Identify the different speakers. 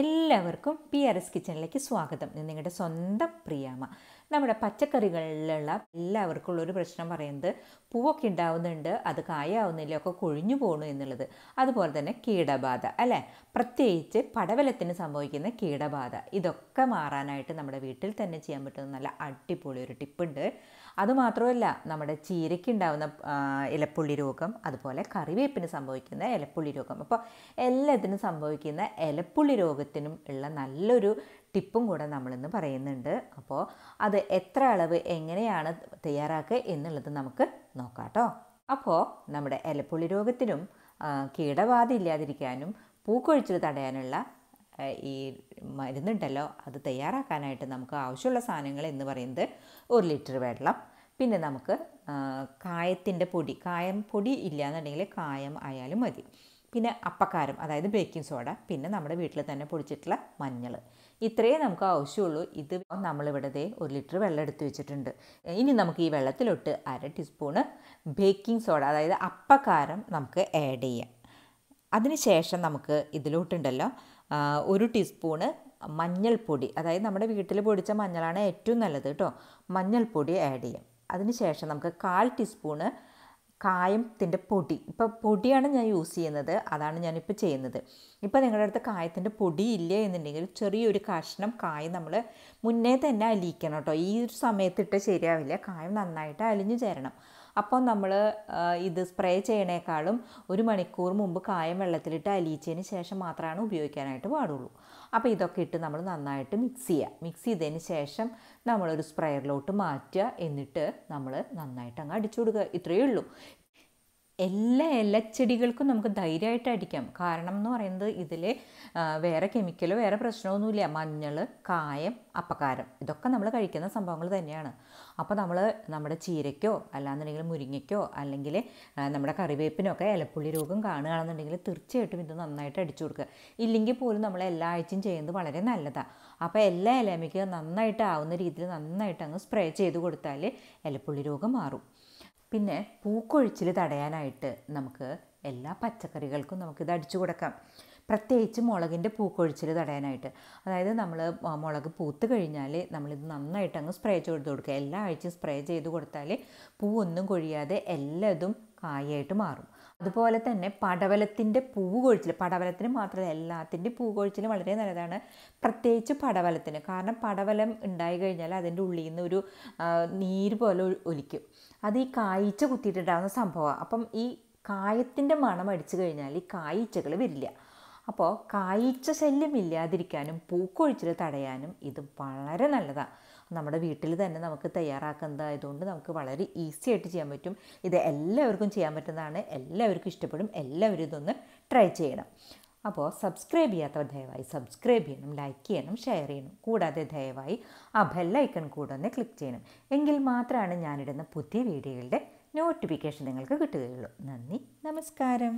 Speaker 1: എല്ലാവർക്കും P R S കിച്ചണിലേക്ക് സ്വാഗതം നിങ്ങളുടെ സ്വന്തം പ്രിയാമ്മ നമ്മുടെ പച്ചക്കറികളിലുള്ള എല്ലാവർക്കും ഉള്ളൊരു പ്രശ്നം പറയുന്നത് പൂവൊക്കെ ഉണ്ടാവുന്നുണ്ട് അത് കായാവുന്നില്ല ഒക്കെ കൊഴിഞ്ഞു പോകണു എന്നുള്ളത് അതുപോലെ തന്നെ കീടബാധ അല്ലേ പ്രത്യേകിച്ച് പടവലത്തിന് സംഭവിക്കുന്ന കീടബാധ ഇതൊക്കെ മാറാനായിട്ട് നമ്മുടെ വീട്ടിൽ തന്നെ ചെയ്യാൻ പറ്റുന്ന നല്ല അടിപൊളി ഒരു ടിപ്പുണ്ട് അതുമാത്രമല്ല നമ്മുടെ ചീരയ്ക്ക് ഉണ്ടാകുന്ന ഇലപ്പുള്ളി രോഗം അതുപോലെ കറിവേപ്പിന് സംഭവിക്കുന്ന ഇലപ്പുള്ളി രോഗം അപ്പോൾ എല്ലാത്തിനും സംഭവിക്കുന്ന ഇലപ്പുള്ളി രോഗത്തിനും ഉള്ള നല്ലൊരു ടിപ്പും കൂടെ നമ്മളിന്ന് പറയുന്നുണ്ട് അപ്പോൾ അത് എത്ര അളവ് എങ്ങനെയാണ് തയ്യാറാക്കുക എന്നുള്ളത് നമുക്ക് നോക്കാം കേട്ടോ അപ്പോൾ നമ്മുടെ ഇലപ്പുള്ളി രോഗത്തിനും കീടബാധ ഇല്ലാതിരിക്കാനും പൂക്കൊഴിച്ചിൽ തടയാനുള്ള ഈ മരുന്നുണ്ടല്ലോ അത് തയ്യാറാക്കാനായിട്ട് നമുക്ക് ആവശ്യമുള്ള സാധനങ്ങൾ എന്ന് പറയുന്നത് ഒരു ലിറ്റർ വെള്ളം പിന്നെ നമുക്ക് കായത്തിൻ്റെ പൊടി കായം പൊടി ഇല്ല എന്നുണ്ടെങ്കിൽ കായം ആയാലും മതി പിന്നെ അപ്പക്കാരം അതായത് ബേക്കിംഗ് സോഡ പിന്നെ നമ്മുടെ വീട്ടിൽ തന്നെ പൊടിച്ചിട്ടുള്ള മഞ്ഞൾ ഇത്രയേ നമുക്ക് ആവശ്യമുള്ളൂ ഇത് നമ്മളിവിടെ ഒരു ലിറ്റർ വെള്ളം എടുത്ത് വെച്ചിട്ടുണ്ട് ഇനി നമുക്ക് ഈ വെള്ളത്തിലൊട്ട് അര ടീസ്പൂണ് ബേക്കിംഗ് സോഡ അതായത് അപ്പക്കാരം നമുക്ക് ആഡ് ചെയ്യാം അതിനുശേഷം നമുക്ക് ഇതിലോട്ടുണ്ടല്ലോ ഒരു ടീസ്പൂണ് മഞ്ഞൾപ്പൊടി അതായത് നമ്മുടെ വീട്ടിൽ പൊടിച്ച മഞ്ഞളാണ് ഏറ്റവും നല്ലത് കേട്ടോ മഞ്ഞൾപ്പൊടി ആഡ് ചെയ്യാം അതിനുശേഷം നമുക്ക് കാൽ ടീസ്പൂണ് കായത്തിൻ്റെ പൊടി ഇപ്പോൾ പൊടിയാണ് ഞാൻ യൂസ് ചെയ്യുന്നത് അതാണ് ഞാനിപ്പോൾ ചെയ്യുന്നത് ഇപ്പോൾ നിങ്ങളുടെ അടുത്ത് കായത്തിൻ്റെ പൊടി ഇല്ല എന്നുണ്ടെങ്കിൽ ചെറിയൊരു കഷ്ണം കായം നമ്മൾ മുന്നേ തന്നെ അലിയിക്കണം കേട്ടോ ഈ ഒരു സമയത്തിട്ട് ശരിയാവില്ല കായം നന്നായിട്ട് അലിഞ്ഞു ചേരണം അപ്പോൾ നമ്മൾ ഇത് സ്പ്രേ ചെയ്യണേക്കാളും ഒരു മണിക്കൂർ മുമ്പ് കായം വെള്ളത്തിലിട്ട് അലിയിച്ചതിന് ശേഷം മാത്രമാണ് ഉപയോഗിക്കാനായിട്ട് പാടുള്ളൂ അപ്പോൾ ഇതൊക്കെ ഇട്ട് നമ്മൾ നന്നായിട്ട് മിക്സ് ചെയ്യുക മിക്സ് ചെയ്തതിന് ശേഷം നമ്മളൊരു സ്പ്രെയറിലോട്ട് മാറ്റുക എന്നിട്ട് നമ്മൾ നന്നായിട്ട് അങ്ങ് അടിച്ചു കൊടുക്കുക ഇത്രയേ ഉള്ളൂ എല്ലാ ഇലച്ചെടികൾക്കും നമുക്ക് ധൈര്യമായിട്ട് അടിക്കാം കാരണം എന്ന് പറയുന്നത് ഇതിൽ വേറെ കെമിക്കലോ വേറെ പ്രശ്നമൊന്നുമില്ല മഞ്ഞൾ കായം അപ്പക്കാരം ഇതൊക്കെ നമ്മൾ കഴിക്കുന്ന സംഭവങ്ങൾ തന്നെയാണ് അപ്പോൾ നമ്മൾ നമ്മുടെ ചീരയ്ക്കോ അല്ലാന്നുണ്ടെങ്കിൽ മുരിങ്ങയ്ക്കോ അല്ലെങ്കിൽ നമ്മുടെ കറിവേപ്പിനൊക്കെ ഇലപ്പുള്ളി രോഗം കാണുകയാണെന്നുണ്ടെങ്കിൽ തീർച്ചയായിട്ടും ഇത് നന്നായിട്ട് അടിച്ചു കൊടുക്കുക ഇല്ലെങ്കിൽ പോലും നമ്മൾ എല്ലാ ആഴ്ചയും ചെയ്യുന്നത് വളരെ നല്ലതാണ് അപ്പോൾ എല്ലാ ഇലമയ്ക്ക് നന്നായിട്ട് ആവുന്ന രീതിയിൽ നന്നായിട്ട് അങ്ങ് സ്പ്രേ ചെയ്ത് കൊടുത്താൽ ഇലപ്പുള്ളി രോഗം മാറും പിന്നെ പൂക്കൊഴിച്ചിൽ തടയാനായിട്ട് നമുക്ക് എല്ലാ പച്ചക്കറികൾക്കും നമുക്കിത് അടിച്ചു കൊടുക്കാം പ്രത്യേകിച്ച് മുളകിൻ്റെ പൂക്കൊഴിച്ചിൽ തടയാനായിട്ട് അതായത് നമ്മൾ മുളക് പൂത്ത് കഴിഞ്ഞാൽ നമ്മളിത് നന്നായിട്ട് അങ്ങ് സ്പ്രേ ചെയ്ത് കൊടുക്കുക എല്ലാ ആഴ്ചയും സ്പ്രേ ചെയ്ത് കൊടുത്താൽ പൂവൊന്നും കൊഴിയാതെ എല്ലാതും കായായിട്ട് മാറും അതുപോലെ തന്നെ പടവലത്തിൻ്റെ കൊഴിച്ചിൽ പടവലത്തിന് മാത്രമല്ല എല്ലാത്തിൻ്റെ പൂകൊഴിച്ചിലും വളരെ നല്ലതാണ് പ്രത്യേകിച്ച് പടവലത്തിന് കാരണം പടവലം ഉണ്ടായി കഴിഞ്ഞാൽ അതിൻ്റെ ഉള്ളിൽ നിന്ന് ഒരു നീര് പോലെ ഒലിക്കും അത് ഈ കായ്ച്ച കുത്തിയിട്ടുണ്ടാകുന്ന സംഭവമാണ് അപ്പം ഈ കായത്തിൻ്റെ മണം അടിച്ചു കഴിഞ്ഞാൽ ഈ കായ്ച്ചകൾ വരില്ല അപ്പോൾ കായ്ച്ച ശല്യം ഇല്ലാതിരിക്കാനും പൂക്കൊഴിച്ചിൽ തടയാനും ഇത് വളരെ നല്ലതാണ് നമ്മുടെ വീട്ടിൽ തന്നെ നമുക്ക് തയ്യാറാക്കുന്നതായതുകൊണ്ട് നമുക്ക് വളരെ ഈസി ആയിട്ട് ചെയ്യാൻ പറ്റും ഇത് എല്ലാവർക്കും ചെയ്യാൻ പറ്റുന്നതാണ് എല്ലാവർക്കും ഇഷ്ടപ്പെടും എല്ലാവരും ഇതൊന്ന് ട്രൈ ചെയ്യണം അപ്പോൾ സബ്സ്ക്രൈബ് ചെയ്യാത്തവർ ദയവായി സബ്സ്ക്രൈബ് ചെയ്യണം ലൈക്ക് ചെയ്യണം ഷെയർ ചെയ്യണം കൂടാതെ ദയവായി ആ ബെല്ലൈക്കൺ കൂടെ ഒന്ന് ക്ലിക്ക് ചെയ്യണം എങ്കിൽ മാത്രമാണ് ഞാനിടുന്ന പുതിയ വീഡിയോകളുടെ നോട്ടിഫിക്കേഷൻ നിങ്ങൾക്ക് കിട്ടുകയുള്ളൂ നന്ദി നമസ്കാരം